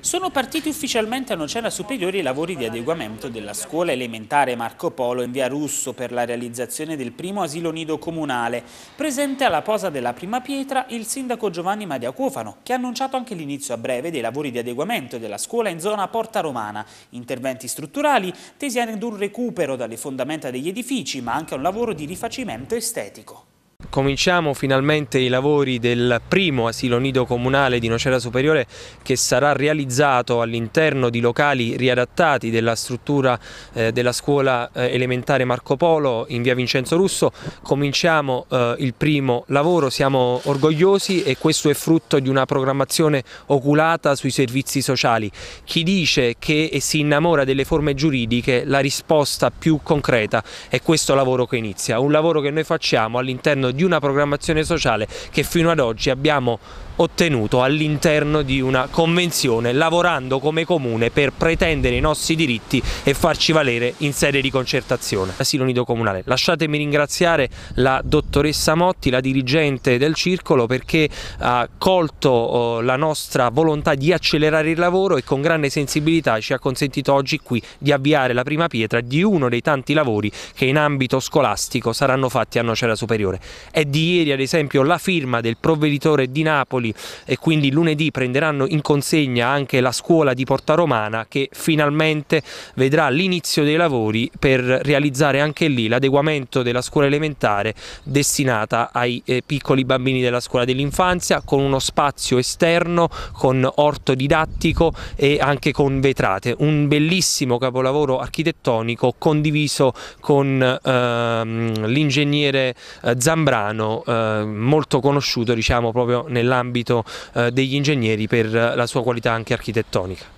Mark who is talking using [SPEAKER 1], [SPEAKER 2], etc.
[SPEAKER 1] Sono partiti ufficialmente a Nocera Superiore i lavori di adeguamento della scuola elementare Marco Polo in via Russo per la realizzazione del primo asilo nido comunale. Presente alla posa della prima pietra il sindaco Giovanni Maria Cofano, che ha annunciato anche l'inizio a breve dei lavori di adeguamento della scuola in zona Porta Romana. Interventi strutturali tesi ad un recupero dalle fondamenta degli edifici, ma anche a un lavoro di rifacimento estetico
[SPEAKER 2] cominciamo finalmente i lavori del primo asilo nido comunale di Nocera Superiore che sarà realizzato all'interno di locali riadattati della struttura eh, della scuola eh, elementare Marco Polo in via Vincenzo Russo. Cominciamo eh, il primo lavoro, siamo orgogliosi e questo è frutto di una programmazione oculata sui servizi sociali. Chi dice che si innamora delle forme giuridiche, la risposta più concreta è questo lavoro che inizia, un lavoro che noi facciamo all'interno di di una programmazione sociale che fino ad oggi abbiamo ottenuto all'interno di una convenzione lavorando come comune per pretendere i nostri diritti e farci valere in sede di concertazione. Asilo Nido Comunale. Lasciatemi ringraziare la dottoressa Motti, la dirigente del circolo perché ha colto oh, la nostra volontà di accelerare il lavoro e con grande sensibilità ci ha consentito oggi qui di avviare la prima pietra di uno dei tanti lavori che in ambito scolastico saranno fatti a Nocera Superiore. È di ieri ad esempio la firma del provveditore di Napoli e quindi lunedì prenderanno in consegna anche la scuola di Porta Romana che finalmente vedrà l'inizio dei lavori per realizzare anche lì l'adeguamento della scuola elementare destinata ai eh, piccoli bambini della scuola dell'infanzia con uno spazio esterno, con orto didattico e anche con vetrate. Un bellissimo capolavoro architettonico condiviso con ehm, l'ingegnere eh, Zambrano Bolzano, eh, molto conosciuto diciamo, proprio nell'ambito eh, degli ingegneri per la sua qualità anche architettonica.